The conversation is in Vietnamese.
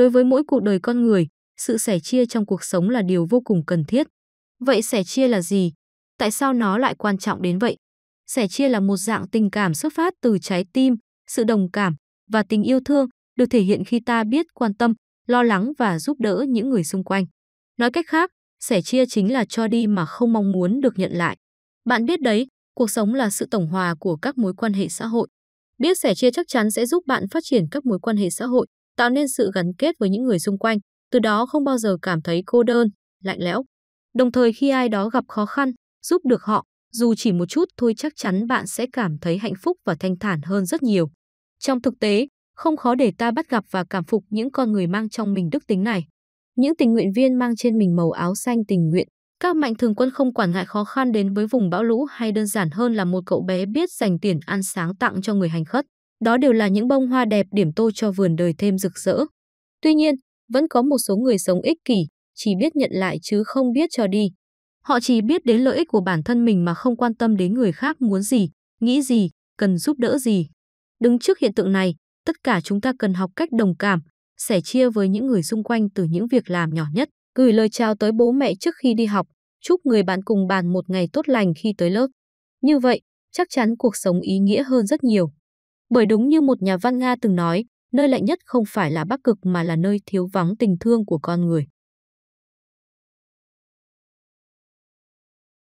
Đối với mỗi cuộc đời con người, sự sẻ chia trong cuộc sống là điều vô cùng cần thiết. Vậy sẻ chia là gì? Tại sao nó lại quan trọng đến vậy? Sẻ chia là một dạng tình cảm xuất phát từ trái tim, sự đồng cảm và tình yêu thương được thể hiện khi ta biết quan tâm, lo lắng và giúp đỡ những người xung quanh. Nói cách khác, sẻ chia chính là cho đi mà không mong muốn được nhận lại. Bạn biết đấy, cuộc sống là sự tổng hòa của các mối quan hệ xã hội. Biết sẻ chia chắc chắn sẽ giúp bạn phát triển các mối quan hệ xã hội, tạo nên sự gắn kết với những người xung quanh, từ đó không bao giờ cảm thấy cô đơn, lạnh lẽo. Đồng thời khi ai đó gặp khó khăn, giúp được họ, dù chỉ một chút thôi chắc chắn bạn sẽ cảm thấy hạnh phúc và thanh thản hơn rất nhiều. Trong thực tế, không khó để ta bắt gặp và cảm phục những con người mang trong mình đức tính này. Những tình nguyện viên mang trên mình màu áo xanh tình nguyện, các mạnh thường quân không quản ngại khó khăn đến với vùng bão lũ hay đơn giản hơn là một cậu bé biết dành tiền ăn sáng tặng cho người hành khất. Đó đều là những bông hoa đẹp điểm tô cho vườn đời thêm rực rỡ. Tuy nhiên, vẫn có một số người sống ích kỷ, chỉ biết nhận lại chứ không biết cho đi. Họ chỉ biết đến lợi ích của bản thân mình mà không quan tâm đến người khác muốn gì, nghĩ gì, cần giúp đỡ gì. Đứng trước hiện tượng này, tất cả chúng ta cần học cách đồng cảm, sẻ chia với những người xung quanh từ những việc làm nhỏ nhất, gửi lời chào tới bố mẹ trước khi đi học, chúc người bạn cùng bàn một ngày tốt lành khi tới lớp. Như vậy, chắc chắn cuộc sống ý nghĩa hơn rất nhiều. Bởi đúng như một nhà văn Nga từng nói, nơi lạnh nhất không phải là Bắc Cực mà là nơi thiếu vắng tình thương của con người.